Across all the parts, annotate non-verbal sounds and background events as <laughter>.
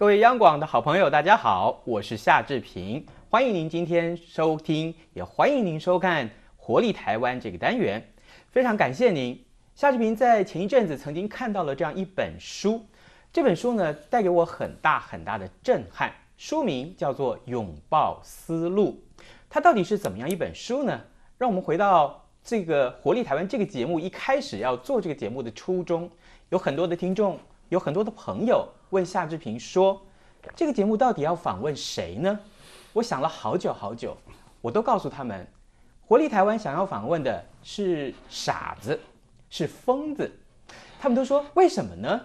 各位央广的好朋友，大家好，我是夏志平，欢迎您今天收听，也欢迎您收看《活力台湾》这个单元，非常感谢您。夏志平在前一阵子曾经看到了这样一本书，这本书呢带给我很大很大的震撼，书名叫做《拥抱思路》，它到底是怎么样一本书呢？让我们回到这个《活力台湾》这个节目一开始要做这个节目的初衷，有很多的听众。有很多的朋友问夏志平说：“这个节目到底要访问谁呢？”我想了好久好久，我都告诉他们：“活力台湾想要访问的是傻子，是疯子。”他们都说：“为什么呢？”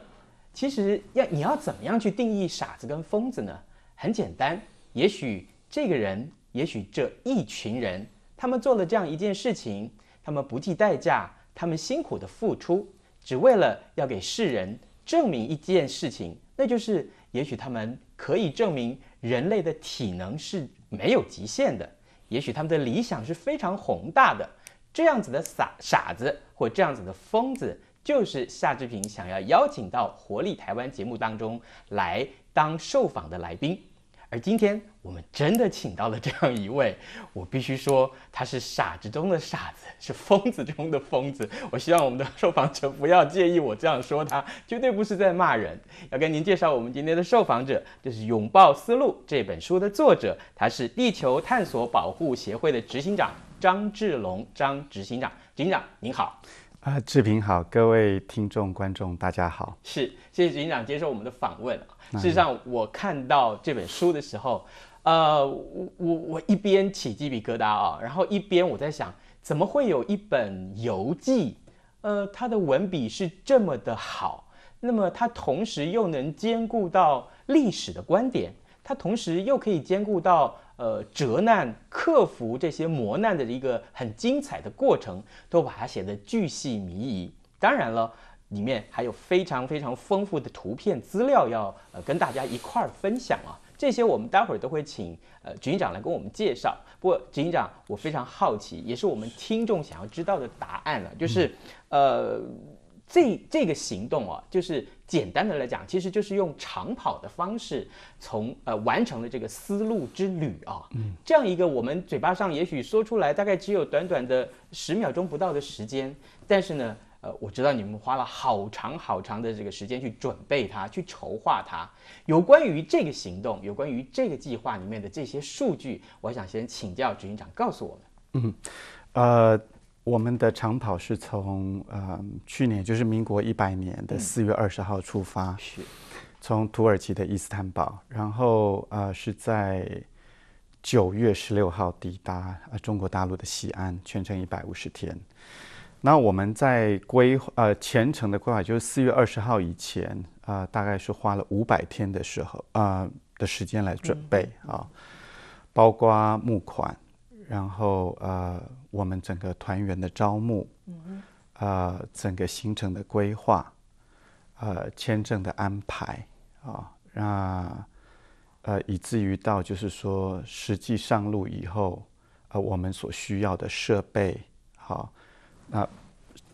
其实要你要怎么样去定义傻子跟疯子呢？很简单，也许这个人，也许这一群人，他们做了这样一件事情，他们不计代价，他们辛苦的付出，只为了要给世人。证明一件事情，那就是也许他们可以证明人类的体能是没有极限的，也许他们的理想是非常宏大的。这样子的傻傻子或这样子的疯子，就是夏志平想要邀请到《活力台湾》节目当中来当受访的来宾。而今天我们真的请到了这样一位，我必须说他是傻子中的傻子，是疯子中的疯子。我希望我们的受访者不要介意我这样说，他绝对不是在骂人。要跟您介绍我们今天的受访者，就是《拥抱思路》这本书的作者，他是地球探索保护协会的执行长张志龙，张执行长警长您好。啊，志平好，各位听众观众大家好，是谢谢警长接受我们的访问。事实上，我看到这本书的时候，呃，我我我一边起鸡皮疙瘩啊，然后一边我在想，怎么会有一本游记，呃，它的文笔是这么的好，那么它同时又能兼顾到历史的观点，它同时又可以兼顾到。呃，折难克服这些磨难的一个很精彩的过程，都把它写得巨细靡遗。当然了，里面还有非常非常丰富的图片资料要呃跟大家一块儿分享啊。这些我们待会儿都会请呃局长来跟我们介绍。不过局长，我非常好奇，也是我们听众想要知道的答案了，就是，呃。这这个行动啊，就是简单的来讲，其实就是用长跑的方式，从呃完成了这个丝路之旅啊，这样一个我们嘴巴上也许说出来大概只有短短的十秒钟不到的时间，但是呢，呃，我知道你们花了好长好长的这个时间去准备它，去筹划它。有关于这个行动，有关于这个计划里面的这些数据，我想先请教执行长告诉我们。嗯，呃。我们的长跑是从呃去年，就是民国一百年的四月二十号出发，是从土耳其的伊斯坦堡，然后呃是在九月十六号抵达呃中国大陆的西安，全程一百五十天。那我们在规呃前程的规划就是四月二十号以前，呃大概是花了五百天的时候啊的时间来准备啊，包括募款，然后呃。我们整个团员的招募，嗯呃，整个行程的规划，呃，签证的安排，啊，那呃，以至于到就是说实际上路以后，呃，我们所需要的设备，好，那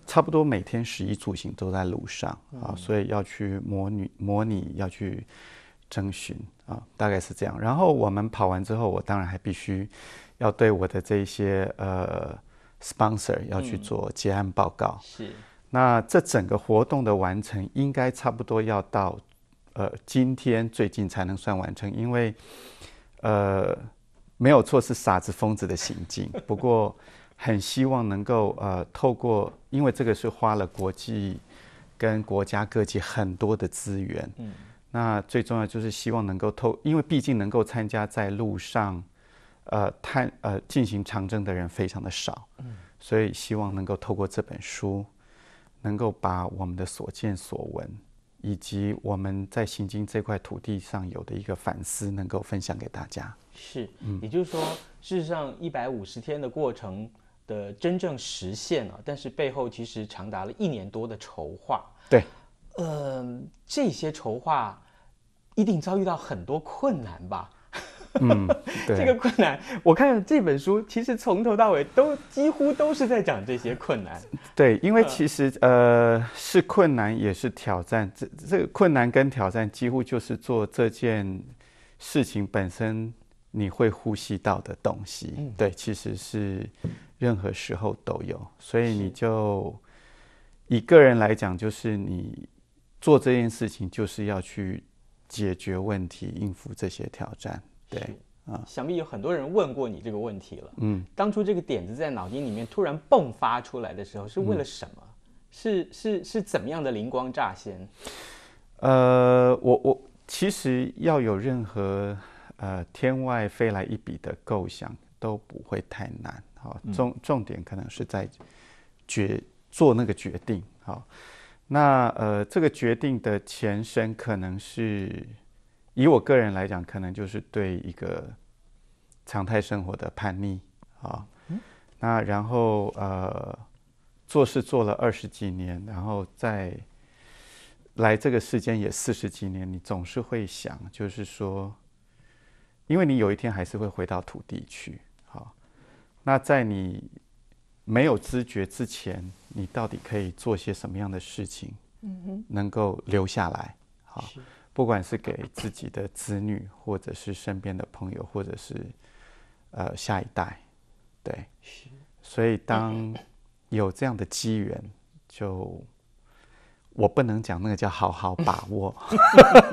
差不多每天十一出行都在路上啊，所以要去模拟模拟，要去征询啊，大概是这样。然后我们跑完之后，我当然还必须。要对我的这些呃 sponsor 要去做结案报告，是那这整个活动的完成应该差不多要到，呃，今天最近才能算完成，因为呃没有错是傻子疯子的行径，不过很希望能够呃透过，因为这个是花了国际跟国家各级很多的资源，嗯，那最重要就是希望能够透，因为毕竟能够参加在路上。呃，探呃，进行长征的人非常的少，嗯，所以希望能够透过这本书，能够把我们的所见所闻，以及我们在行经这块土地上有的一个反思，能够分享给大家。是，嗯，也就是说，事实上一百五十天的过程的真正实现了，但是背后其实长达了一年多的筹划。对，嗯，这些筹划一定遭遇到很多困难吧？嗯，这个困难，我看这本书其实从头到尾都几乎都是在讲这些困难。对，因为其实呃是困难也是挑战，这这个困难跟挑战几乎就是做这件事情本身你会呼吸到的东西。嗯，对，其实是任何时候都有，所以你就以个人来讲，就是你做这件事情，就是要去解决问题，应付这些挑战。对啊，想必有很多人问过你这个问题了。嗯，当初这个点子在脑筋里面突然迸发出来的时候，是为了什么？是是是怎么样的灵光乍现？呃，我我其实要有任何呃天外飞来一笔的构想都不会太难，好，重重点可能是在决做那个决定，好，那呃这个决定的前身可能是。以我个人来讲，可能就是对一个常态生活的叛逆啊。那然后呃，做事做了二十几年，然后在来这个世间也四十几年，你总是会想，就是说，因为你有一天还是会回到土地去。好，那在你没有知觉之前，你到底可以做些什么样的事情？嗯能够留下来？好。不管是给自己的子女，或者是身边的朋友，或者是呃下一代，对，所以，当有这样的机缘，就我不能讲那个叫好好把握，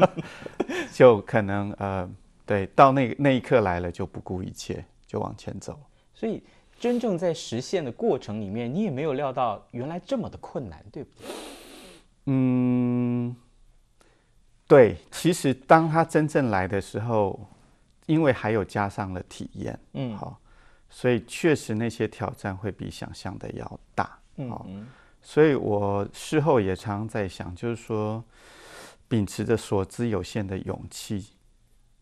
<laughs> 就可能呃，对，到那那一刻来了，就不顾一切，就往前走。所以，真正在实现的过程里面，你也没有料到原来这么的困难，对不对？嗯。对，其实当他真正来的时候，因为还有加上了体验，嗯，好，所以确实那些挑战会比想象的要大，好，所以我事后也常常在想，就是说，秉持着所知有限的勇气，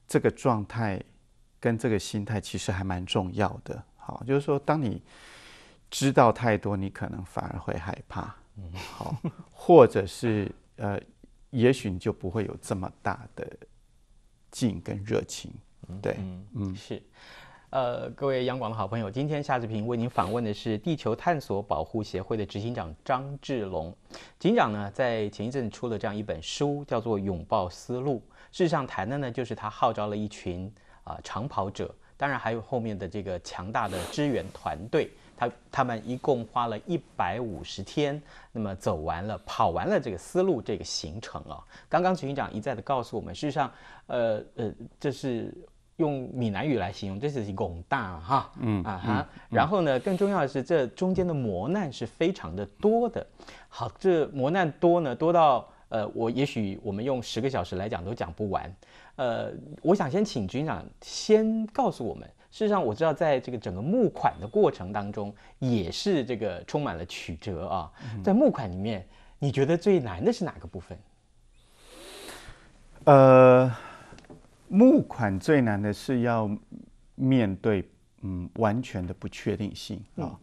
这个状态跟这个心态其实还蛮重要的，好，就是说，当你知道太多，你可能反而会害怕，嗯，好，或者是呃。也许你就不会有这么大的劲跟热情，对，嗯，是，呃，各位央广的好朋友，今天夏志平为您访问的是地球探索保护协会的执行长张志龙警长呢，在前一阵出了这样一本书，叫做《拥抱思路》，事实上谈的呢就是他号召了一群啊长跑者，当然还有后面的这个强大的支援团队。他他们一共花了一百五十天，那么走完了、跑完了这个丝路这个行程啊。刚刚军长一再的告诉我们，事实上，呃呃，这是用闽南语来形容，这是“滚大哈，嗯啊哈。然后呢，更重要的是，这中间的磨难是非常的多的。好，这磨难多呢，多到呃，我也许我们用十个小时来讲都讲不完。呃，我想先请军长先告诉我们。事实上，我知道在这个整个募款的过程当中，也是这个充满了曲折啊。在募款里面，你觉得最难的是哪个部分？呃，募款最难的是要面对嗯完全的不确定性啊。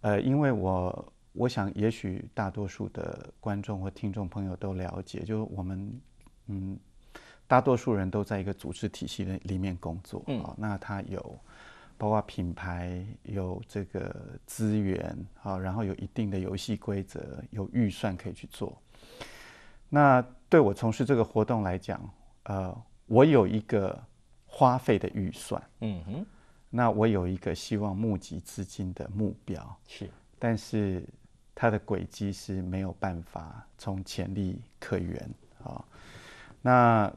呃，因为我我想，也许大多数的观众或听众朋友都了解，就是我们嗯大多数人都在一个组织体系的里面工作啊，那他有。包括品牌有这个资源，好，然后有一定的游戏规则，有预算可以去做。那对我从事这个活动来讲，呃，我有一个花费的预算，嗯哼，那我有一个希望募集资金的目标，是，但是它的轨迹是没有办法从潜力可言啊，那。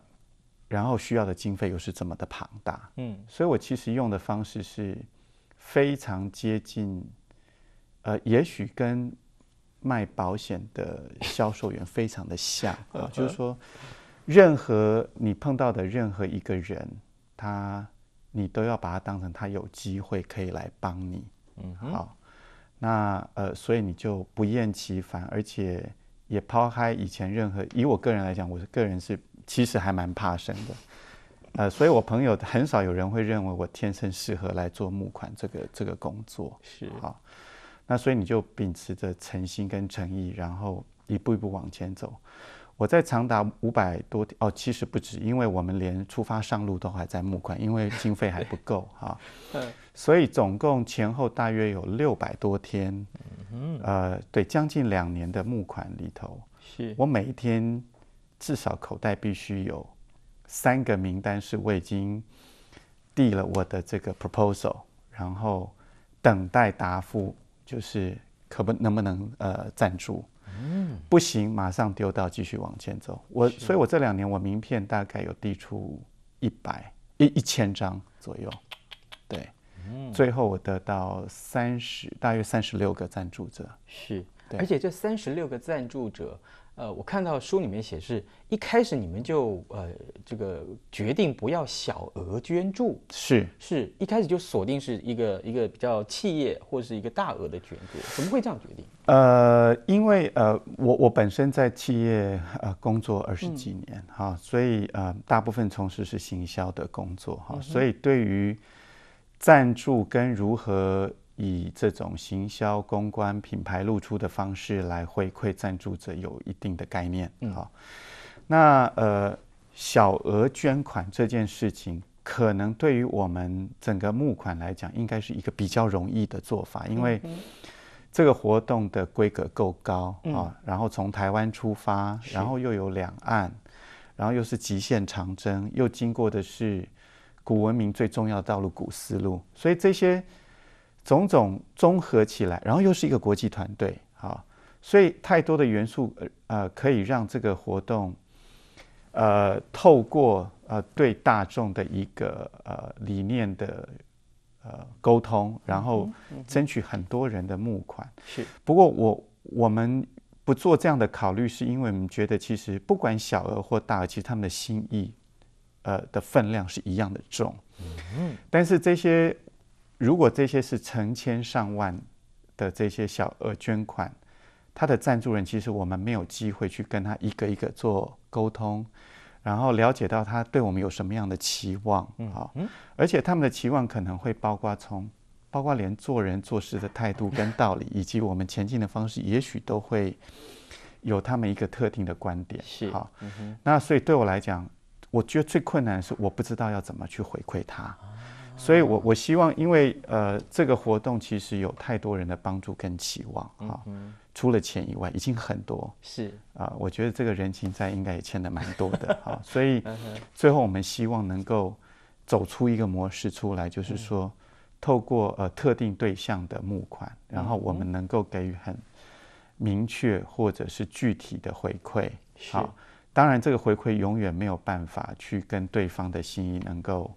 然后需要的经费又是这么的庞大，嗯，所以我其实用的方式是非常接近，呃，也许跟卖保险的销售员非常的像，<laughs> 就是说，任何你碰到的任何一个人，他你都要把他当成他有机会可以来帮你，嗯，好，那呃，所以你就不厌其烦，而且也抛开以前任何，以我个人来讲，我个人是。其实还蛮怕生的，呃，所以我朋友很少有人会认为我天生适合来做募款这个这个工作。是，好，那所以你就秉持着诚心跟诚意，然后一步一步往前走。我在长达五百多天，哦，其实不止，因为我们连出发上路都还在募款，因为经费还不够 <laughs> 哈。嗯。所以总共前后大约有六百多天，嗯，呃，对，将近两年的募款里头，是我每一天。至少口袋必须有三个名单，是我已经递了我的这个 proposal，然后等待答复，就是可不能不能呃赞助，嗯，不行，马上丢掉，继续往前走。我所以，我这两年我名片大概有递出一百一一千张左右，对，嗯，最后我得到三十大约三十六个赞助者，是，而且这三十六个赞助者。呃，我看到书里面写是，一开始你们就呃这个决定不要小额捐助，是是一开始就锁定是一个一个比较企业或是一个大额的捐助，怎么会这样决定？呃，因为呃我我本身在企业呃工作二十几年哈，所以呃大部分从事是行销的工作哈，所以对于赞助跟如何。以这种行销、公关、品牌露出的方式来回馈赞助者，有一定的概念。好，那呃，小额捐款这件事情，可能对于我们整个募款来讲，应该是一个比较容易的做法，因为这个活动的规格够高啊。然后从台湾出发，然后又有两岸，然后又是极限长征，又经过的是古文明最重要的道路——古丝路，所以这些。种种综合起来，然后又是一个国际团队，好，所以太多的元素呃可以让这个活动，呃，透过呃对大众的一个呃理念的呃沟通，然后争取很多人的募款。是。不过我我们不做这样的考虑，是因为我们觉得其实不管小额或大额，其实他们的心意，呃的分量是一样的重。嗯。但是这些。如果这些是成千上万的这些小额捐款，他的赞助人其实我们没有机会去跟他一个一个做沟通，然后了解到他对我们有什么样的期望好，而且他们的期望可能会包括从包括连做人做事的态度跟道理，以及我们前进的方式，也许都会有他们一个特定的观点。是，好。那所以对我来讲，我觉得最困难的是我不知道要怎么去回馈他。所以，我我希望，因为呃，这个活动其实有太多人的帮助跟期望哈。除了钱以外，已经很多是啊。我觉得这个人情债应该也欠的蛮多的 <laughs> 哈。所以，最后我们希望能够走出一个模式出来，就是说，透过呃特定对象的募款，然后我们能够给予很明确或者是具体的回馈。好，当然这个回馈永远没有办法去跟对方的心意能够。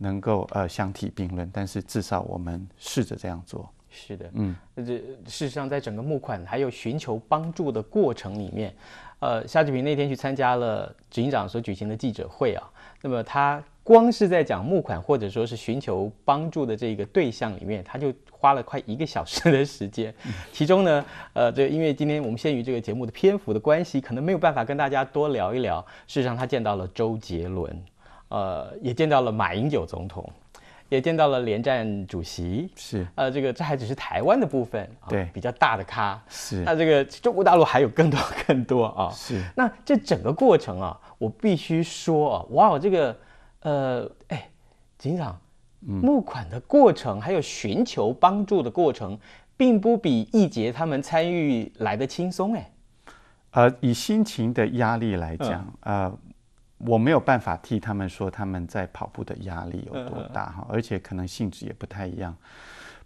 能够呃相提并论，但是至少我们试着这样做。是的，嗯，这事实上在整个募款还有寻求帮助的过程里面，呃，夏志平那天去参加了执行长所举行的记者会啊。那么他光是在讲募款或者说是寻求帮助的这个对象里面，他就花了快一个小时的时间。<laughs> 其中呢，呃，这因为今天我们限于这个节目的篇幅的关系，可能没有办法跟大家多聊一聊。事实上，他见到了周杰伦。呃，也见到了马英九总统，也见到了连战主席，是呃，这个这还只是台湾的部分，对，比较大的咖，是。那这个中国大陆还有更多 <laughs> 更多啊，是。那这整个过程啊，我必须说啊，哇，这个，呃，哎，警长，募款的过程，还有寻求帮助的过程，并不比易杰他们参与来的轻松哎。呃，以心情的压力来讲，呃。我没有办法替他们说他们在跑步的压力有多大哈，而且可能性质也不太一样。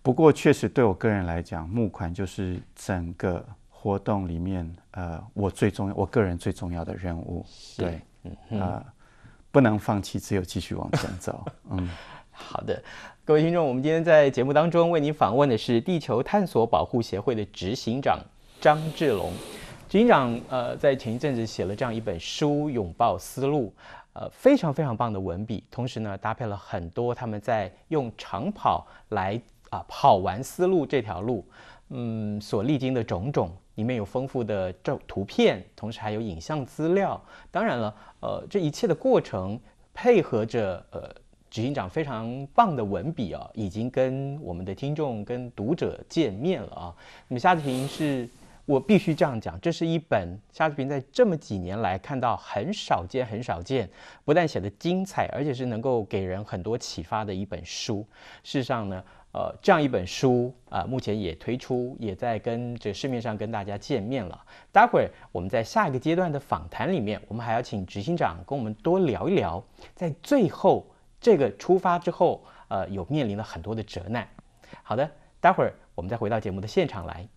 不过确实对我个人来讲，募款就是整个活动里面呃我最重要我个人最重要的任务。对，呃，不能放弃，只有继续往前走。<laughs> 嗯，好的，各位听众，我们今天在节目当中为您访问的是地球探索保护协会的执行长张志龙。警长呃，在前一阵子写了这样一本书《拥抱思路》，呃，非常非常棒的文笔，同时呢，搭配了很多他们在用长跑来啊跑完思路这条路，嗯，所历经的种种，里面有丰富的照图片，同时还有影像资料。当然了，呃，这一切的过程配合着呃，执行长非常棒的文笔啊，已经跟我们的听众跟读者见面了啊。那么，下次评是。我必须这样讲，这是一本夏志平在这么几年来看到很少见、很少见，不但写的精彩，而且是能够给人很多启发的一本书。事实上呢，呃，这样一本书啊，目前也推出，也在跟这市面上跟大家见面了。待会儿我们在下一个阶段的访谈里面，我们还要请执行长跟我们多聊一聊，在最后这个出发之后，呃，有面临了很多的折难。好的，待会儿我们再回到节目的现场来。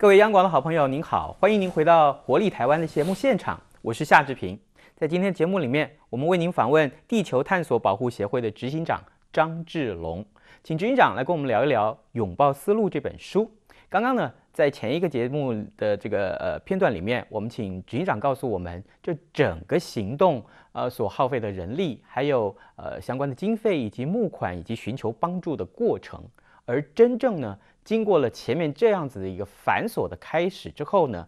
各位央广的好朋友，您好，欢迎您回到《活力台湾》的节目现场，我是夏志平。在今天节目里面，我们为您访问地球探索保护协会的执行长张志龙，请执行长来跟我们聊一聊《拥抱思路》这本书。刚刚呢，在前一个节目的这个呃片段里面，我们请执行长告诉我们这整个行动呃所耗费的人力，还有呃相关的经费以及募款以及寻求帮助的过程，而真正呢。经过了前面这样子的一个繁琐的开始之后呢，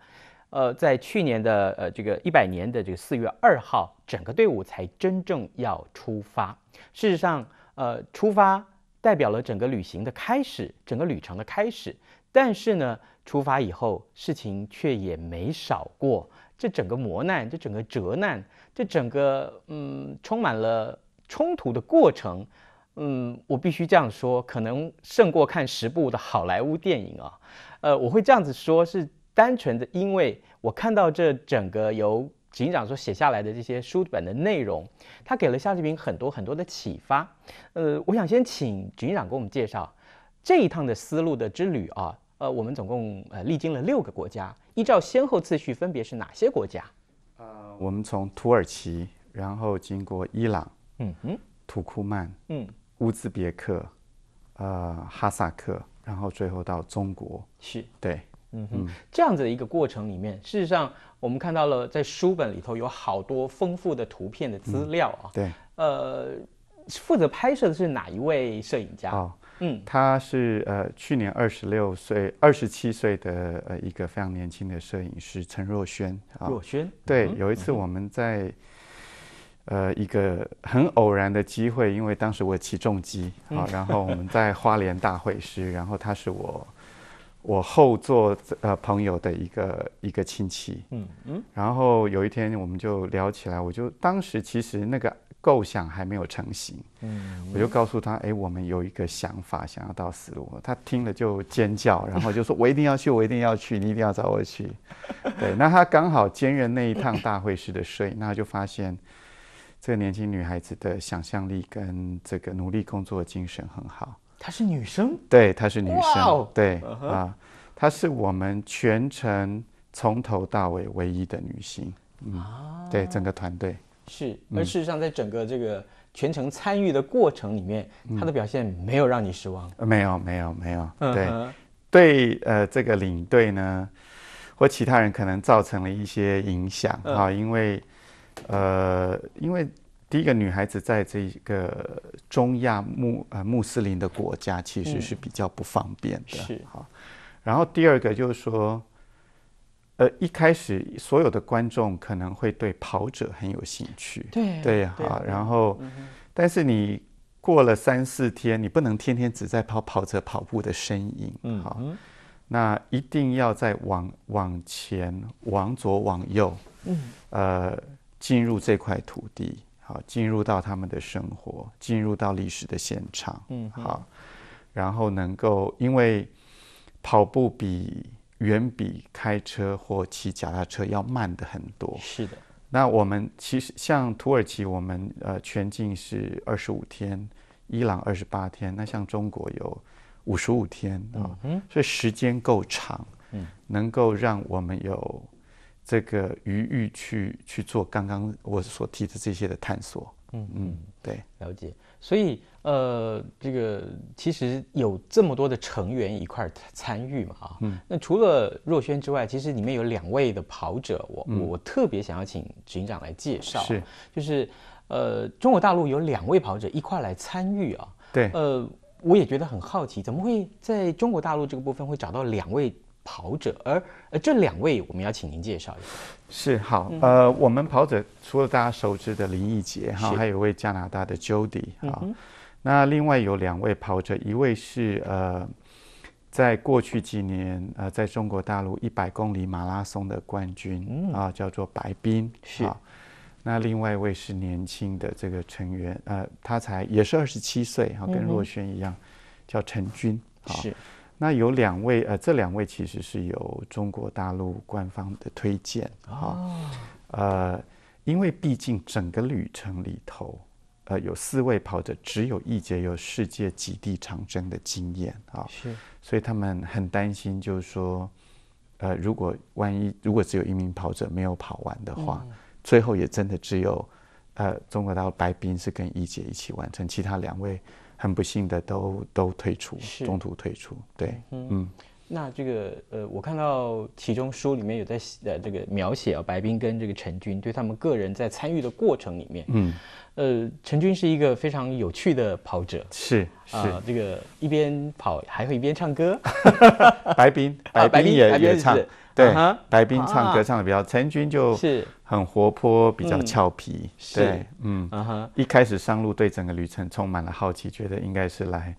呃，在去年的呃这个一百年的这个四月二号，整个队伍才真正要出发。事实上，呃，出发代表了整个旅行的开始，整个旅程的开始。但是呢，出发以后事情却也没少过，这整个磨难，这整个折难，这整个嗯充满了冲突的过程。嗯，我必须这样说，可能胜过看十部的好莱坞电影啊。呃，我会这样子说，是单纯的因为我看到这整个由警长所写下来的这些书本的内容，他给了夏志平很多很多的启发。呃，我想先请警长给我们介绍这一趟的思路的之旅啊。呃，我们总共呃历经了六个国家，依照先后次序分别是哪些国家？呃，我们从土耳其，然后经过伊朗，嗯哼，土库曼，嗯。乌兹别克，呃，哈萨克，然后最后到中国，是对，嗯哼，这样子的一个过程里面，事实上我们看到了，在书本里头有好多丰富的图片的资料啊，对，呃，负责拍摄的是哪一位摄影家？哦嗯，他是呃，去年二十六岁、二十七岁的呃一个非常年轻的摄影师陈若轩。若轩，对，有一次我们在。呃，一个很偶然的机会，因为当时我起重机啊，然后我们在花莲大会师，<laughs> 然后他是我我后座呃朋友的一个一个亲戚，嗯嗯，然后有一天我们就聊起来，我就当时其实那个构想还没有成型，嗯，我就告诉他，哎，我们有一个想法，想要到丝路，他听了就尖叫，然后就说，我一定要去，我一定要去，你一定要找我去，对，那他刚好兼任那一趟大会师的税，那他就发现。这个年轻女孩子的想象力跟这个努力工作的精神很好。她是女生？对，她是女生。对啊，她是我们全程从头到尾唯一的女性啊。对整个团队。是，而事实上，在整个这个全程参与的过程里面，她的表现没有让你失望。没有，没有，没有。对，对，呃，这个领队呢，或其他人可能造成了一些影响啊，因为。呃，因为第一个女孩子在这个中亚穆呃穆斯林的国家其实是比较不方便的，好。然后第二个就是说，呃，一开始所有的观众可能会对跑者很有兴趣，对对啊。然后，但是你过了三四天，你不能天天只在跑跑着跑步的身影，嗯，好。那一定要在往往前往左往右，嗯呃。进入这块土地，好，进入到他们的生活，进入到历史的现场，嗯，好，然后能够，因为跑步比远比开车或骑脚踏车要慢的很多，是的。那我们其实像土耳其，我们呃全境是二十五天，伊朗二十八天，那像中国有五十五天啊，嗯，所以时间够长，嗯，能够让我们有。这个余欲去去做刚刚我所提的这些的探索，嗯嗯，对，了解。所以呃，这个其实有这么多的成员一块参与嘛啊，嗯。那除了若轩之外，其实里面有两位的跑者，我我特别想要请警长来介绍，是，就是呃，中国大陆有两位跑者一块来参与啊。对，呃，我也觉得很好奇，怎么会在中国大陆这个部分会找到两位？跑者，而呃，这两位我们要请您介绍一下。是好，呃，我们跑者除了大家熟知的林奕杰哈，还有一位加拿大的 Jody 啊。那另外有两位跑者，一位是呃，在过去几年呃，在中国大陆一百公里马拉松的冠军啊，叫做白冰。是。那另外一位是年轻的这个成员，呃，他才也是二十七岁哈，跟若轩一样，叫陈军。是。那有两位，呃，这两位其实是由中国大陆官方的推荐哈，呃，因为毕竟整个旅程里头，呃，有四位跑者，只有一节有世界极地长征的经验啊，是，所以他们很担心，就是说，呃，如果万一如果只有一名跑者没有跑完的话，最后也真的只有，呃，中国大陆白冰是跟一姐一起完成，其他两位。很不幸的，都都退出，中途退出。对，嗯，那这个呃，我看到其中书里面有在呃这个描写啊，白冰跟这个陈军对他们个人在参与的过程里面，嗯，呃，陈军是一个非常有趣的跑者，是是，这个一边跑还会一边唱歌，<laughs> <laughs> 白冰，白冰也也唱。对，白冰唱歌唱的比较陈军就是很活泼，比较俏皮。对，嗯，一开始上路对整个旅程充满了好奇，觉得应该是来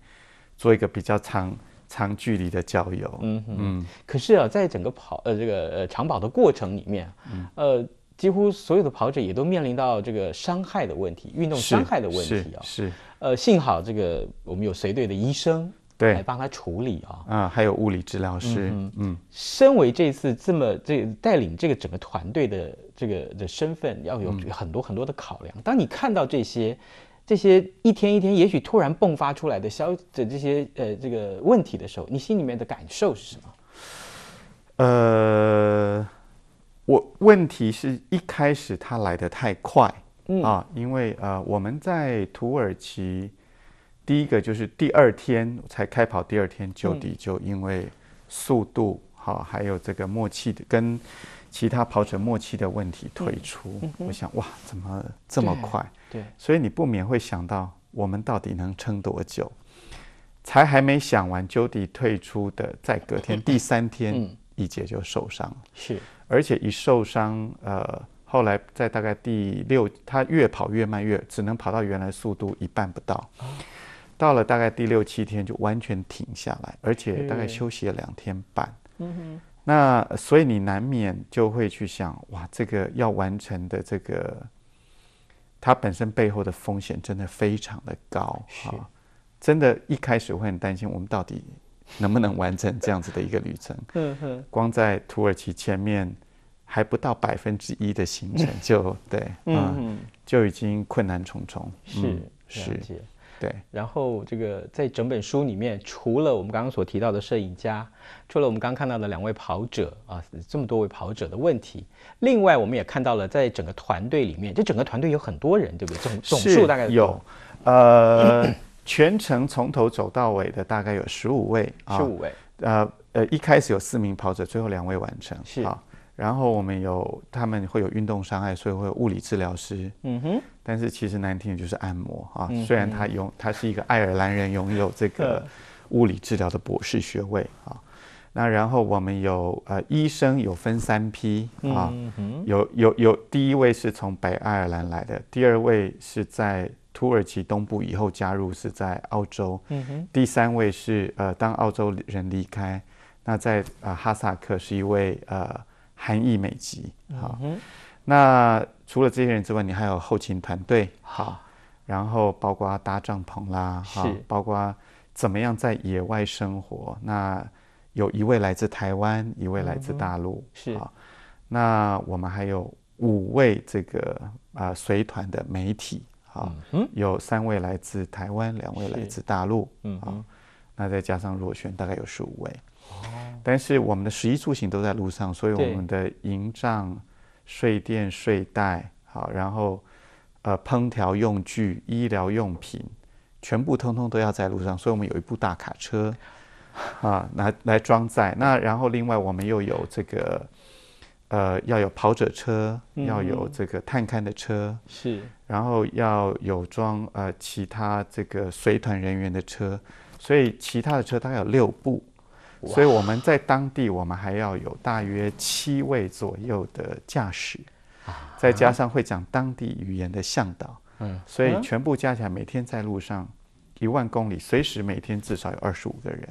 做一个比较长长距离的郊游。嗯嗯。可是啊，在整个跑呃这个呃长跑的过程里面，呃，几乎所有的跑者也都面临到这个伤害的问题，运动伤害的问题啊。是。呃，幸好这个我们有随队的医生。来帮他处理啊！啊，还有物理治疗师。嗯，身为这次这么这带领这个整个团队的这个的身份，要有很多很多的考量。当你看到这些这些一天一天，也许突然迸发出来的消的这些呃这个问题的时候，你心里面的感受是什么？呃，我问题是一开始他来的太快，啊，因为呃我们在土耳其。第一个就是第二天才开跑，第二天 j 底，d y 就因为速度好，还有这个默契的跟其他跑者默契的问题退出。我想哇，怎么这么快？对，所以你不免会想到我们到底能撑多久？才还没想完 j 底 d y 退出的，再隔天第三天，一姐就受伤了。是，而且一受伤，呃，后来在大概第六，他越跑越慢，越只能跑到原来速度一半不到。到了大概第六七天就完全停下来，而且大概休息了两天半。嗯哼。那所以你难免就会去想，哇，这个要完成的这个，它本身背后的风险真的非常的高啊！真的，一开始会很担心，我们到底能不能完成这样子的一个旅程？<laughs> 光在土耳其前面还不到百分之一的行程就 <laughs> 对，嗯，就已经困难重重。是是。对，然后这个在整本书里面，除了我们刚刚所提到的摄影家，除了我们刚刚看到的两位跑者啊，这么多位跑者的问题，另外我们也看到了在整个团队里面，这整个团队有很多人，对不对？总总数大概有，呃，全程从头走到尾的大概有十五位，十五位。呃呃，一开始有四名跑者，最后两位完成，是啊。然后我们有他们会有运动伤害，所以会有物理治疗师。嗯哼。但是其实难听的就是按摩啊。嗯。虽然他拥他是一个爱尔兰人，拥有这个物理治疗的博士学位啊。那然后我们有呃医生有分三批啊。嗯有有有，第一位是从北爱尔兰来的，第二位是在土耳其东部以后加入是在澳洲。嗯哼。第三位是呃当澳洲人离开，那在呃哈萨克是一位呃。韩裔美籍，好。那除了这些人之外，你还有后勤团队，好。然后包括搭帐篷啦，好。包括怎么样在野外生活。那有一位来自台湾，一位来自大陆，是。那我们还有五位这个啊随团的媒体，好。有三位来自台湾，两位来自大陆，嗯。那再加上若萱，大概有十五位。但是我们的食衣住行都在路上，所以我们的营帐、睡垫、睡袋，好，然后呃，烹调用具、医疗用品，全部通通都要在路上，所以我们有一部大卡车 <laughs> 啊来来装载。那然后另外我们又有这个呃要有跑者车，要有这个探勘的车，是，然后要有装呃其他这个随团人员的车，所以其他的车大概有六部。所以我们在当地，我们还要有大约七位左右的驾驶，再加上会讲当地语言的向导，嗯，所以全部加起来，每天在路上一万公里，随时每天至少有二十五个人，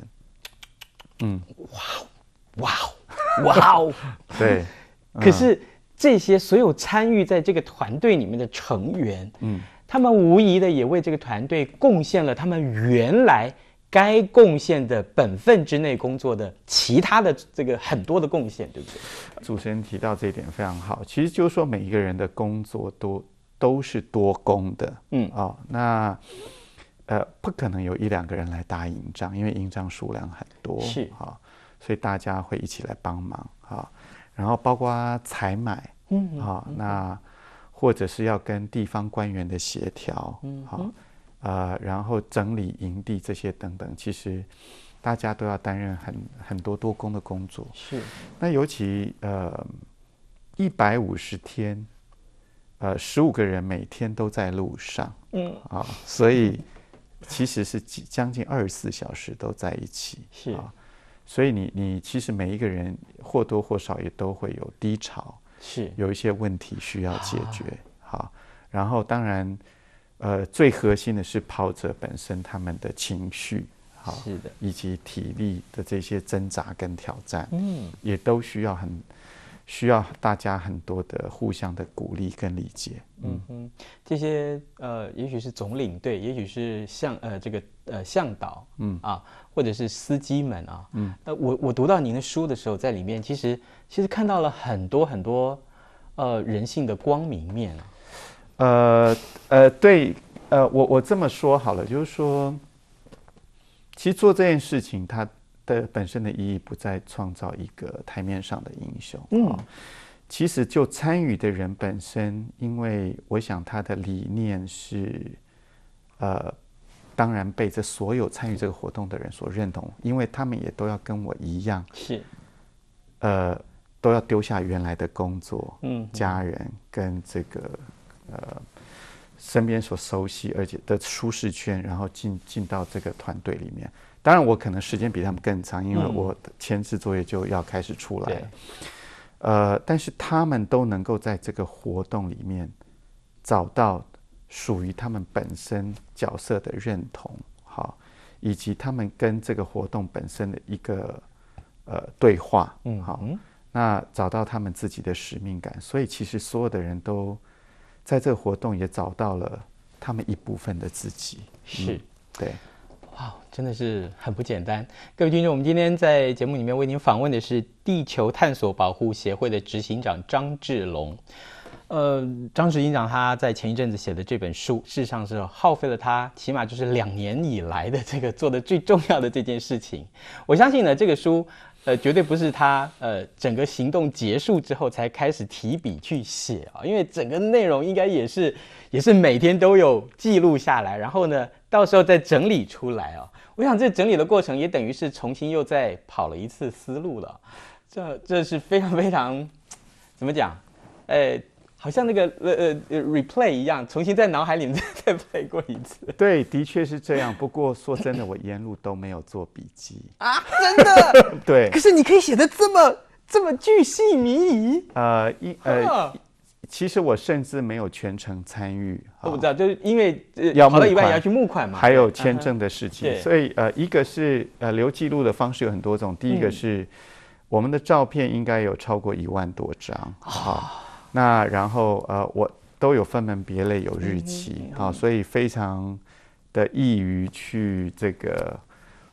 嗯，哇哦，哇哦，哇哦，<laughs> 对，<laughs> 可是这些所有参与在这个团队里面的成员，嗯，他们无疑的也为这个团队贡献了他们原来。该贡献的本分之内工作的其他的这个很多的贡献，对不对？主持人提到这一点非常好。其实就是说，每一个人的工作都都是多工的。嗯哦，那呃，不可能有一两个人来打营帐，因为营帐数量很多，是哦，所以大家会一起来帮忙啊。然后包括采买，嗯啊，那或者是要跟地方官员的协调，嗯啊。呃，然后整理营地这些等等，其实大家都要担任很很多多工的工作。是。那尤其呃，一百五十天，呃，十五个人每天都在路上。嗯。啊，所以其实是几将近二十四小时都在一起。是。所以你你其实每一个人或多或少也都会有低潮。是。有一些问题需要解决。好。然后当然。呃，最核心的是跑者本身他们的情绪，好，是的，以及体力的这些挣扎跟挑战，嗯，也都需要很需要大家很多的互相的鼓励跟理解，嗯哼，这些呃，也许是总领队，也许是向呃这个呃向导，嗯啊，或者是司机们啊，嗯，那我我读到您的书的时候，在里面其实其实看到了很多很多呃人性的光明面。啊。呃呃，对，呃，我我这么说好了，就是说，其实做这件事情，它的本身的意义不在创造一个台面上的英雄，嗯，其实就参与的人本身，因为我想他的理念是，呃，当然被这所有参与这个活动的人所认同，因为他们也都要跟我一样，是，呃，都要丢下原来的工作，嗯，家人跟这个。呃，身边所熟悉而且的舒适圈，然后进进到这个团队里面。当然，我可能时间比他们更长，因为我签字作业就要开始出来了。呃，但是他们都能够在这个活动里面找到属于他们本身角色的认同，好，以及他们跟这个活动本身的一个呃对话，嗯，好，那找到他们自己的使命感。所以，其实所有的人都。在这个活动也找到了他们一部分的自己，是对，哇，真的是很不简单。各位听众，我们今天在节目里面为您访问的是地球探索保护协会的执行长张志龙。呃，张执行长他在前一阵子写的这本书，事实上是耗费了他起码就是两年以来的这个做的最重要的这件事情。我相信呢，这个书。呃，绝对不是他，呃，整个行动结束之后才开始提笔去写啊，因为整个内容应该也是，也是每天都有记录下来，然后呢，到时候再整理出来啊。我想这整理的过程也等于是重新又再跑了一次思路了，这这是非常非常，怎么讲，呃，好像那个呃呃 replay 一样，重新在脑海里面 <laughs> 再 play 过一次。对，的确是这样。不过说真的，我沿路都没有做笔记啊，真的。<laughs> 对。可是你可以写的这么这么巨细靡遗。呃，一呃，其实我甚至没有全程参与。我不知道，就是因为呃，跑到一半也要去募款嘛，还有签证的事情，所以呃，一个是呃留记录的方式有很多种。第一个是我们的照片应该有超过一万多张。好。那然后呃，我都有分门别类，有日期，啊，所以非常的易于去这个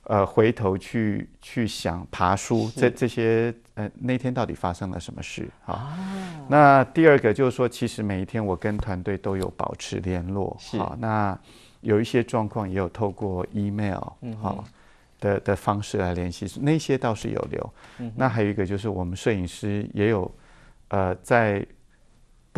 呃回头去去想爬书这这些呃那天到底发生了什么事啊？那第二个就是说，其实每一天我跟团队都有保持联络，好，那有一些状况也有透过 email 好，的的方式来联系，那些倒是有留。那还有一个就是我们摄影师也有呃在。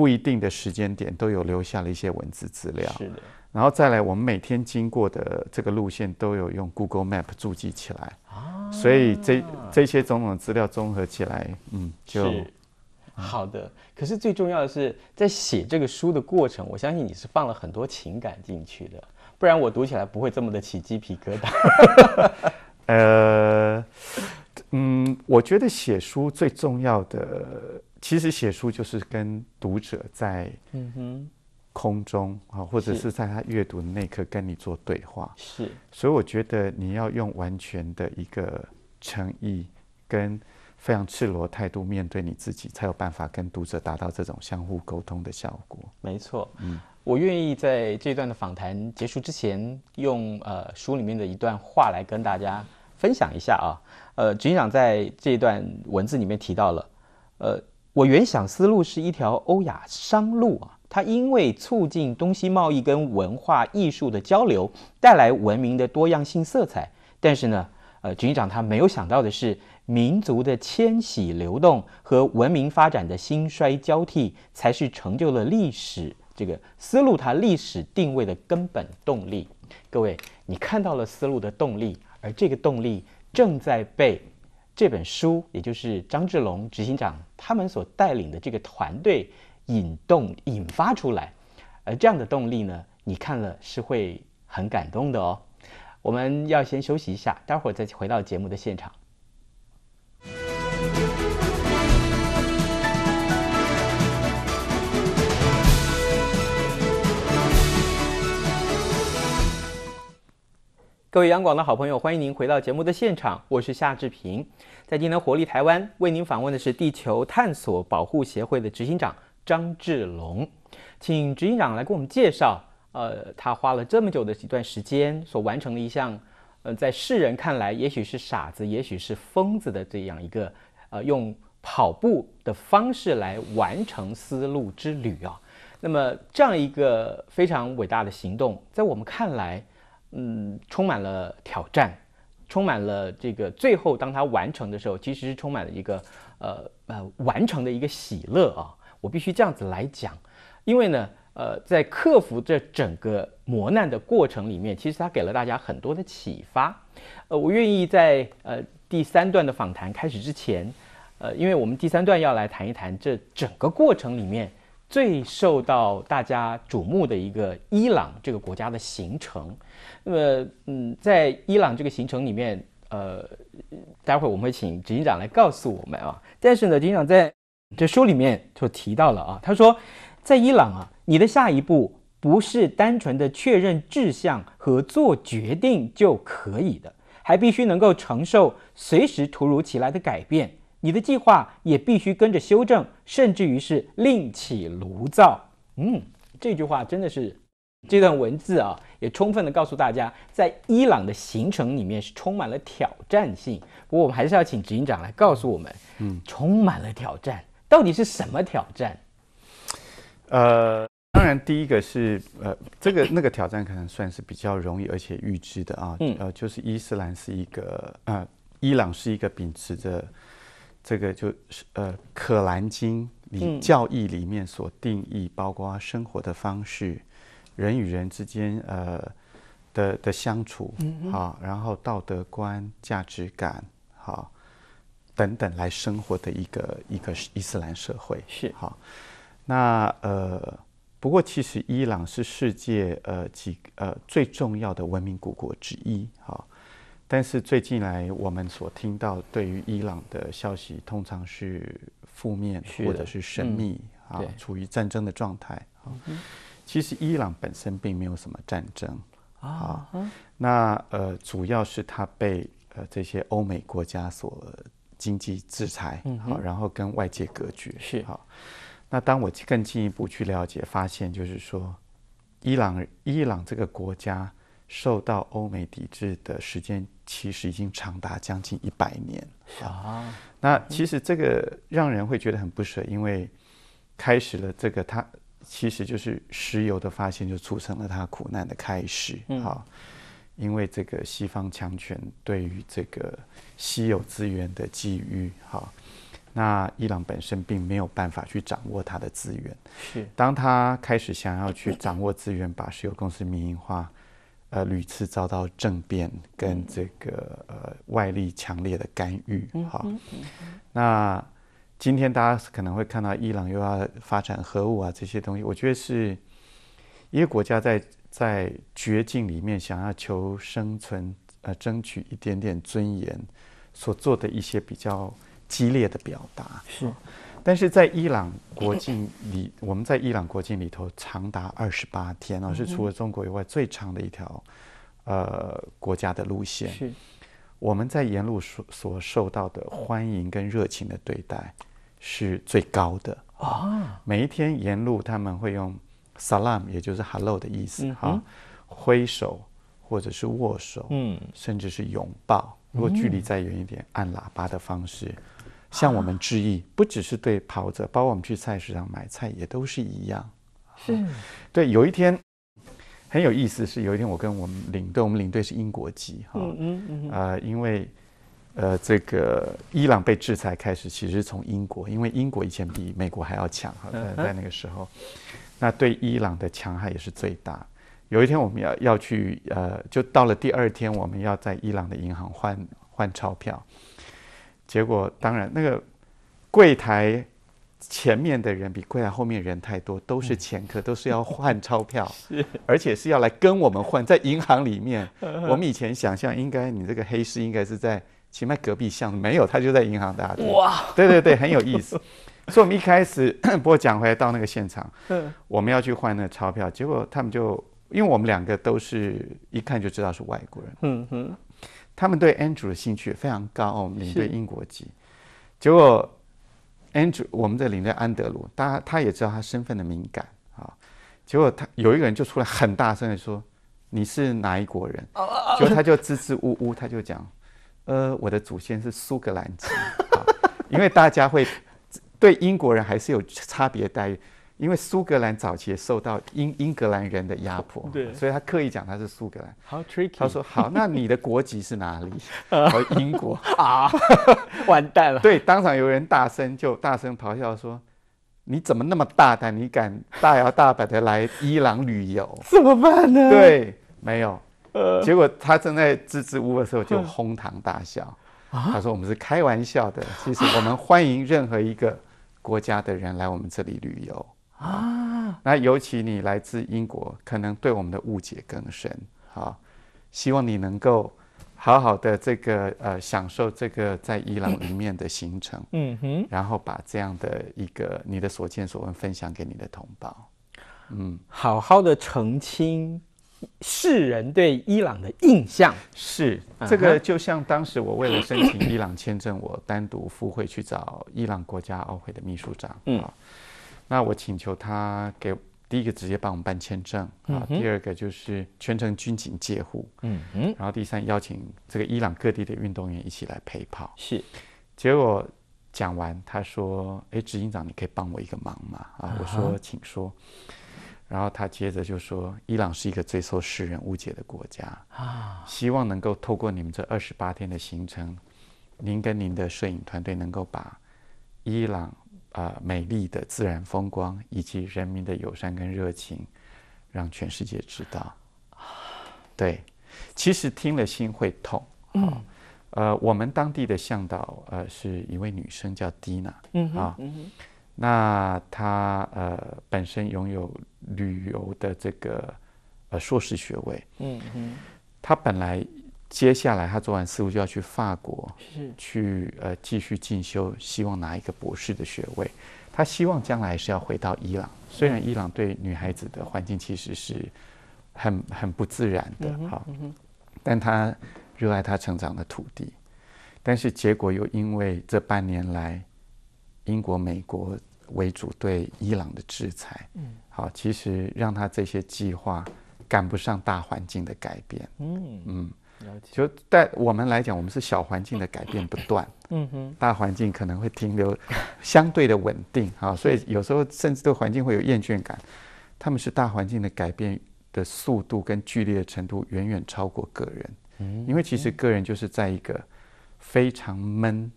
不一定的时间点都有留下了一些文字资料，是的。然后再来，我们每天经过的这个路线都有用 Google Map 注记起来啊。所以这这些种种资料综合起来，嗯，就好的。可是最重要的是，在写这个书的过程，我相信你是放了很多情感进去的，不然我读起来不会这么的起鸡皮疙瘩。<laughs> 呃，嗯，我觉得写书最重要的。其实写书就是跟读者在空中啊，或者是在他阅读的那刻跟你做对话。是，所以我觉得你要用完全的一个诚意跟非常赤裸态度面对你自己，才有办法跟读者达到这种相互沟通的效果。没错，嗯，我愿意在这段的访谈结束之前，用呃书里面的一段话来跟大家分享一下啊。呃，局长在这段文字里面提到了，呃。我原想丝路是一条欧亚商路啊，它因为促进东西贸易跟文化艺术的交流，带来文明的多样性色彩。但是呢，呃，局长他没有想到的是，民族的迁徙流动和文明发展的兴衰交替，才是成就了历史这个丝路它历史定位的根本动力。各位，你看到了丝路的动力，而这个动力正在被。这本书，也就是张志龙执行长他们所带领的这个团队，引动引发出来，而这样的动力呢，你看了是会很感动的哦。我们要先休息一下，待会儿再回到节目的现场。各位央广的好朋友，欢迎您回到节目的现场，我是夏志平。在今天活力台湾为您访问的是地球探索保护协会的执行长张志龙，请执行长来给我们介绍，呃，他花了这么久的一段时间所完成的一项，呃，在世人看来也许是傻子，也许是疯子的这样一个，呃，用跑步的方式来完成丝路之旅啊。那么这样一个非常伟大的行动，在我们看来。嗯，充满了挑战，充满了这个。最后，当它完成的时候，其实是充满了一个呃呃完成的一个喜乐啊。我必须这样子来讲，因为呢，呃，在克服这整个磨难的过程里面，其实它给了大家很多的启发。呃，我愿意在呃第三段的访谈开始之前，呃，因为我们第三段要来谈一谈这整个过程里面最受到大家瞩目的一个伊朗这个国家的形成。那么，嗯，在伊朗这个行程里面，呃，待会儿我们会请警长来告诉我们啊。但是呢，警长在这书里面就提到了啊，他说，在伊朗啊，你的下一步不是单纯的确认志向和做决定就可以的，还必须能够承受随时突如其来的改变，你的计划也必须跟着修正，甚至于是另起炉灶。嗯，这句话真的是。这段文字啊，也充分的告诉大家，在伊朗的行程里面是充满了挑战性。不过，我们还是要请执行长来告诉我们，嗯，充满了挑战，到底是什么挑战？呃，当然，第一个是呃，这个 <coughs> 那个挑战可能算是比较容易而且预知的啊，嗯，呃，就是伊斯兰是一个，呃，伊朗是一个秉持着这个，就是呃，可兰经里教义里面所定义，包括生活的方式。人与人之间，呃，的的相处，好，然后道德观、价值感，好，等等，来生活的一个一个伊斯兰社会是好。那呃，不过其实伊朗是世界呃几呃最重要的文明古国之一，好。但是最近来我们所听到对于伊朗的消息，通常是负面或者是神秘，啊，处于战争的状态，啊。其实伊朗本身并没有什么战争啊，那呃，主要是它被呃这些欧美国家所经济制裁，嗯，好，然后跟外界隔绝是好。那当我更进一步去了解，发现就是说，伊朗伊朗这个国家受到欧美抵制的时间，其实已经长达将近一百年啊。那其实这个让人会觉得很不舍，因为开始了这个他。其实就是石油的发现，就促成了他苦难的开始。好，因为这个西方强权对于这个稀有资源的觊觎，哈，那伊朗本身并没有办法去掌握它的资源。是，当他开始想要去掌握资源，把石油公司民营化，呃，屡次遭到政变跟这个呃外力强烈的干预。哈，那。今天大家可能会看到伊朗又要发展核武啊，这些东西，我觉得是一个国家在在绝境里面想要求生存，呃，争取一点点尊严所做的一些比较激烈的表达。是，但是在伊朗国境里，我们在伊朗国境里头长达二十八天，啊，是除了中国以外最长的一条呃国家的路线。是，我们在沿路所所受到的欢迎跟热情的对待。是最高的啊！每一天沿路他们会用 “salam”，也就是 “hello” 的意思哈，挥手或者是握手，嗯，甚至是拥抱。如果距离再远一点，按喇叭的方式向我们致意，不只是对跑者，包括我们去菜市场买菜也都是一样。是，对。有一天很有意思，是有一天我跟我们领队，我们领队是英国籍哈，嗯嗯嗯，啊，因为。呃，这个伊朗被制裁开始，其实从英国，因为英国以前比美国还要强哈，在那个时候，那对伊朗的强害也是最大。有一天我们要要去，呃，就到了第二天，我们要在伊朗的银行换换钞票，结果当然那个柜台前面的人比柜台后面人太多，都是前客，<laughs> 都是要换钞票，是，而且是要来跟我们换，在银行里面，我们以前想象应该你这个黑市应该是在。前面隔壁巷子没有，他就在银行大厅。哇！对对对，很有意思。<laughs> 所以我们一开始，<coughs> 不过讲回来到那个现场，我们要去换那个钞票，结果他们就因为我们两个都是一看就知道是外国人。嗯哼，他们对 Andrew 的兴趣非常高哦，领队英国籍。结果 Andrew，我们在领队安德鲁，大家他也知道他身份的敏感啊。结果他有一个人就出来很大声的说：“你是哪一国人？”哦哦哦！就他就支支吾吾，他就讲。呃，我的祖先是苏格兰籍。<laughs> 因为大家会对英国人还是有差别待遇，因为苏格兰早期受到英英格兰人的压迫，对，所以他刻意讲他是苏格兰。好，他说好，那你的国籍是哪里？<laughs> 英国啊，<laughs> 完蛋了。对，当场有人大声就大声咆哮说：“你怎么那么大胆？你敢大摇大摆的来伊朗旅游？”怎么办呢？对，没有。呃，结果他正在支支吾吾的时候，就哄堂大笑。他说：“我们是开玩笑的，其实我们欢迎任何一个国家的人来我们这里旅游啊。那尤其你来自英国，可能对我们的误解更深。好，希望你能够好好的这个呃，享受这个在伊朗里面的行程。嗯哼，然后把这样的一个你的所见所闻分享给你的同胞。嗯，好好的澄清。”世人对伊朗的印象是这个，就像当时我为了申请伊朗签证，我单独赴会去找伊朗国家奥会的秘书长。嗯，那我请求他给第一个直接帮我们办签证，啊，第二个就是全程军警戒护，嗯嗯，然后第三邀请这个伊朗各地的运动员一起来陪跑。是，结果讲完，他说：“哎，执行长，你可以帮我一个忙吗？”啊，我说：“请说。”然后他接着就说：“伊朗是一个最受世人误解的国家啊，希望能够透过你们这二十八天的行程，您跟您的摄影团队能够把伊朗啊美丽的自然风光以及人民的友善跟热情，让全世界知道对，其实听了心会痛。嗯，呃，我们当地的向导呃是一位女生叫蒂娜，嗯哼，那她呃本身拥有旅游的这个呃硕士学位，嗯嗯，他本来接下来他做完事务就要去法国，去呃继续进修，希望拿一个博士的学位。他希望将来是要回到伊朗，虽然伊朗对女孩子的环境其实是很很不自然的，哈，但他热爱他成长的土地，但是结果又因为这半年来英国、美国。为主对伊朗的制裁，嗯，好，其实让他这些计划赶不上大环境的改变，嗯嗯，就但我们来讲，我们是小环境的改变不断，嗯哼，大环境可能会停留相对的稳定啊，所以有时候甚至对环境会有厌倦感。他们是大环境的改变的速度跟剧烈程度远远超过个人，嗯，因为其实个人就是在一个非常闷。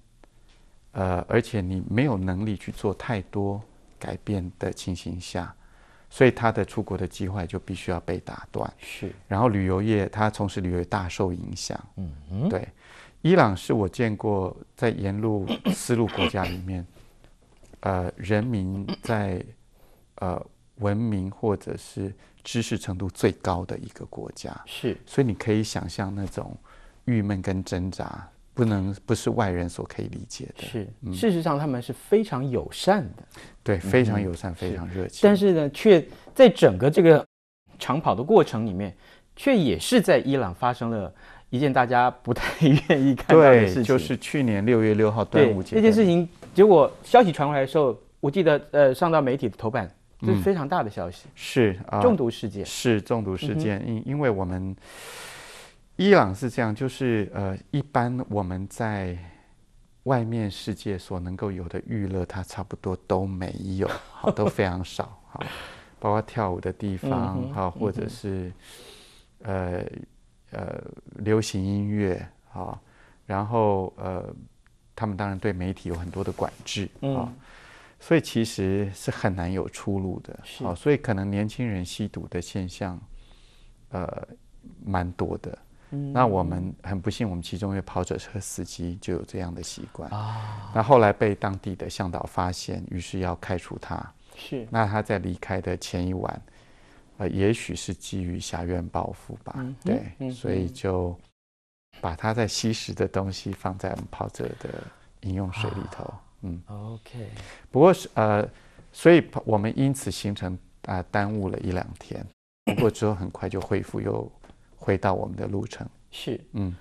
呃，而且你没有能力去做太多改变的情形下，所以他的出国的机会就必须要被打断。是。然后旅游业，他从事旅游大受影响。嗯嗯。对，伊朗是我见过在沿路 <coughs> 丝路国家里面，呃，人民在呃文明或者是知识程度最高的一个国家。是。所以你可以想象那种郁闷跟挣扎。不能不是外人所可以理解的。是，事实上，他们是非常友善的，对，非常友善，非常热情。但是呢，却在整个这个长跑的过程里面，却也是在伊朗发生了一件大家不太愿意看到的事情，就是去年六月六号端午节那件事情。结果消息传回来的时候，我记得呃上到媒体的头版，这是非常大的消息。是中毒事件。是中毒事件，因因为我们。伊朗是这样，就是呃，一般我们在外面世界所能够有的娱乐，它差不多都没有，都非常少哈，包括跳舞的地方哈，或者是呃呃流行音乐好，然后呃，他们当然对媒体有很多的管制啊，所以其实是很难有出路的啊，所以可能年轻人吸毒的现象呃蛮多的。那我们很不幸，我们其中一个跑者车司机就有这样的习惯啊。那后来被当地的向导发现，于是要开除他。是。那他在离开的前一晚，呃，也许是基于狭怨报复吧，对，所以就把他在吸食的东西放在我们跑者的饮用水里头。嗯，OK。不过是呃，所以我们因此行程啊耽误了一两天。不过之后很快就恢复，又。回到我们的路程是，嗯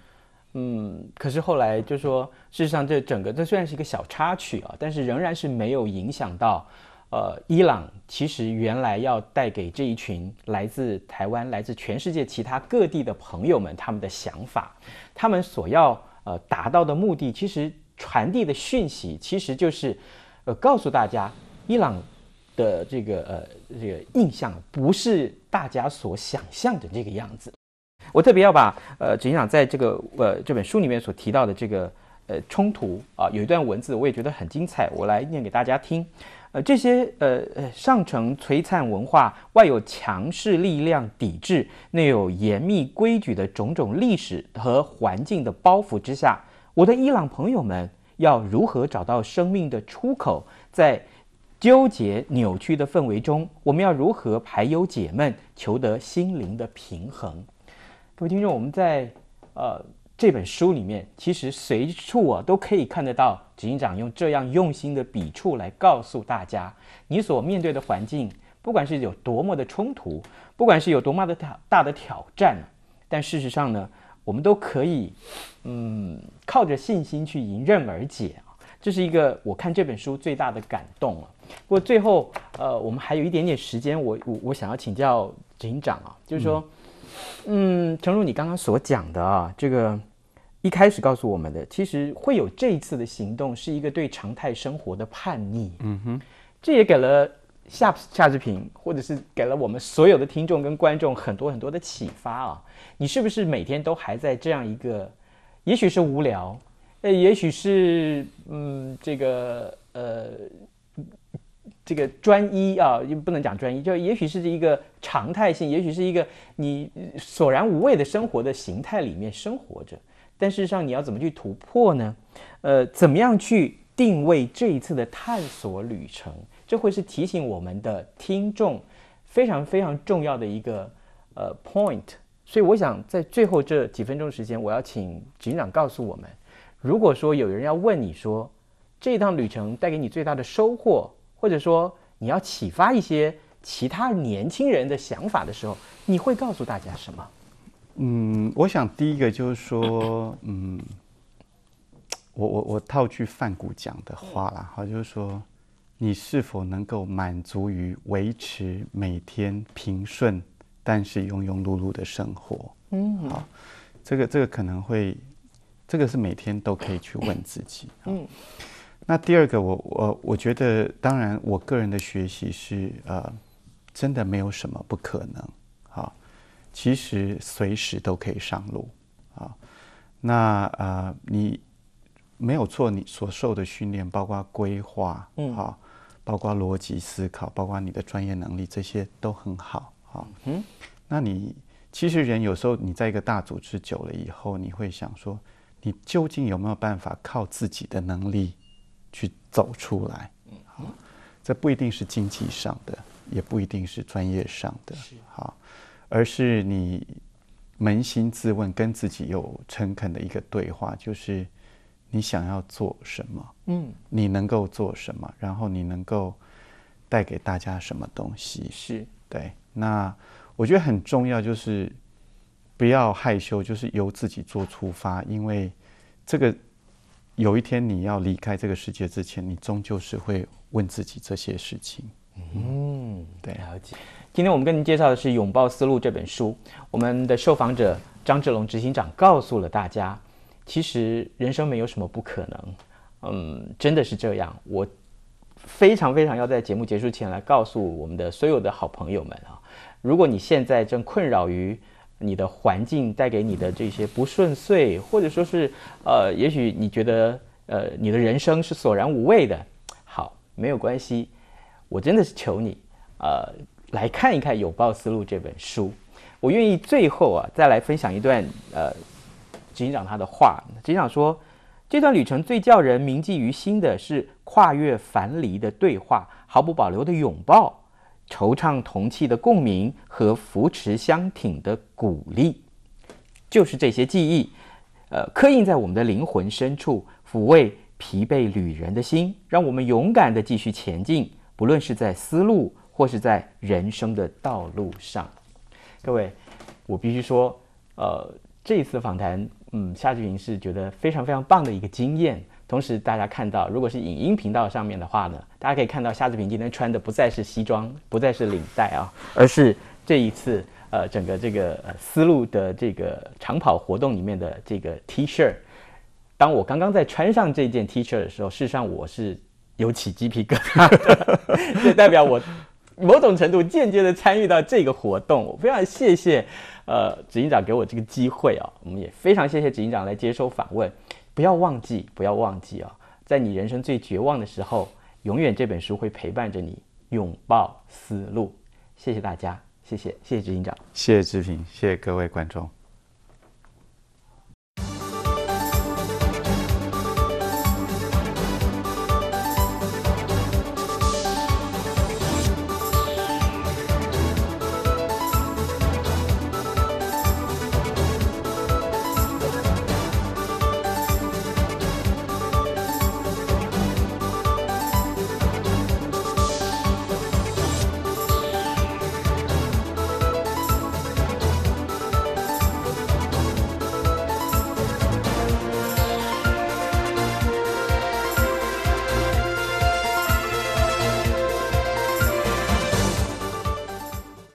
嗯，可是后来就说，事实上这整个这虽然是一个小插曲啊，但是仍然是没有影响到，呃，伊朗其实原来要带给这一群来自台湾、来自全世界其他各地的朋友们他们的想法，他们所要呃达到的目的，其实传递的讯息其实就是，呃，告诉大家伊朗的这个呃这个印象不是大家所想象的这个样子。我特别要把呃，警长在这个呃这本书里面所提到的这个呃冲突啊，有一段文字我也觉得很精彩，我来念给大家听。呃，这些呃呃上层璀璨文化外有强势力量抵制，内有严密规矩的种种历史和环境的包袱之下，我的伊朗朋友们要如何找到生命的出口？在纠结扭曲的氛围中，我们要如何排忧解闷，求得心灵的平衡？位听说，我们在，呃，这本书里面，其实随处啊都可以看得到警长用这样用心的笔触来告诉大家，你所面对的环境，不管是有多么的冲突，不管是有多么的大大的挑战，但事实上呢，我们都可以，嗯，靠着信心去迎刃而解这是一个我看这本书最大的感动了。不过最后，呃，我们还有一点点时间，我我我想要请教警长啊，就是说。嗯，诚如你刚刚所讲的啊，这个一开始告诉我们的，其实会有这一次的行动，是一个对常态生活的叛逆。嗯哼，这也给了夏夏志平，或者是给了我们所有的听众跟观众很多很多的启发啊。你是不是每天都还在这样一个，也许是无聊，呃，也许是嗯，这个呃。这个专一啊，也不能讲专一，就也许是一个常态性，也许是一个你索然无味的生活的形态里面生活着。但事实上，你要怎么去突破呢？呃，怎么样去定位这一次的探索旅程？这会是提醒我们的听众非常非常重要的一个呃 point。所以，我想在最后这几分钟时间，我要请警长告诉我们，如果说有人要问你说，这趟旅程带给你最大的收获？或者说你要启发一些其他年轻人的想法的时候，你会告诉大家什么？嗯，我想第一个就是说，嗯，我我我套句范古讲的话啦，好，就是说，你是否能够满足于维持每天平顺但是庸庸碌碌的生活？嗯，好，这个这个可能会，这个是每天都可以去问自己。嗯。那第二个，我我我觉得，当然，我个人的学习是，呃，真的没有什么不可能，啊，其实随时都可以上路，啊，那呃，你没有错，你所受的训练，包括规划，嗯，哈，包括逻辑思考，包括你的专业能力，这些都很好，好，嗯，那你其实人有时候你在一个大组织久了以后，你会想说，你究竟有没有办法靠自己的能力？去走出来，好，这不一定是经济上的，也不一定是专业上的，好，而是你扪心自问，跟自己有诚恳的一个对话，就是你想要做什么，嗯，你能够做什么，然后你能够带给大家什么东西，是对。那我觉得很重要，就是不要害羞，就是由自己做出发，因为这个。有一天你要离开这个世界之前，你终究是会问自己这些事情。嗯，对。好，今天我们跟您介绍的是《拥抱思路》这本书。我们的受访者张志龙执行长告诉了大家，其实人生没有什么不可能。嗯，真的是这样。我非常非常要在节目结束前来告诉我们的所有的好朋友们啊，如果你现在正困扰于。你的环境带给你的这些不顺遂，或者说是，呃，也许你觉得，呃，你的人生是索然无味的。好，没有关系，我真的是求你，呃，来看一看《有报思路》这本书。我愿意最后啊，再来分享一段，呃，警长他的话。警长说，这段旅程最叫人铭记于心的是跨越樊篱的对话，毫不保留的拥抱。惆怅同气的共鸣和扶持相挺的鼓励，就是这些记忆，呃，刻印在我们的灵魂深处，抚慰疲惫旅人的心，让我们勇敢地继续前进，不论是在思路或是在人生的道路上。各位，我必须说，呃，这次访谈，嗯，夏志云是觉得非常非常棒的一个经验。同时，大家看到，如果是影音频道上面的话呢，大家可以看到夏志平今天穿的不再是西装，不再是领带啊，<laughs> 而是这一次呃整个这个思路的这个长跑活动里面的这个 T 恤。当我刚刚在穿上这件 T 恤的时候，事实上我是有起鸡皮疙瘩，<laughs> 这代表我某种程度间接的参与到这个活动。我非常谢谢呃执行长给我这个机会啊，我们也非常谢谢执行长来接受访问。不要忘记，不要忘记啊！在你人生最绝望的时候，永远这本书会陪伴着你，拥抱死路。谢谢大家，谢谢，谢谢执行长，谢谢志平，谢谢各位观众。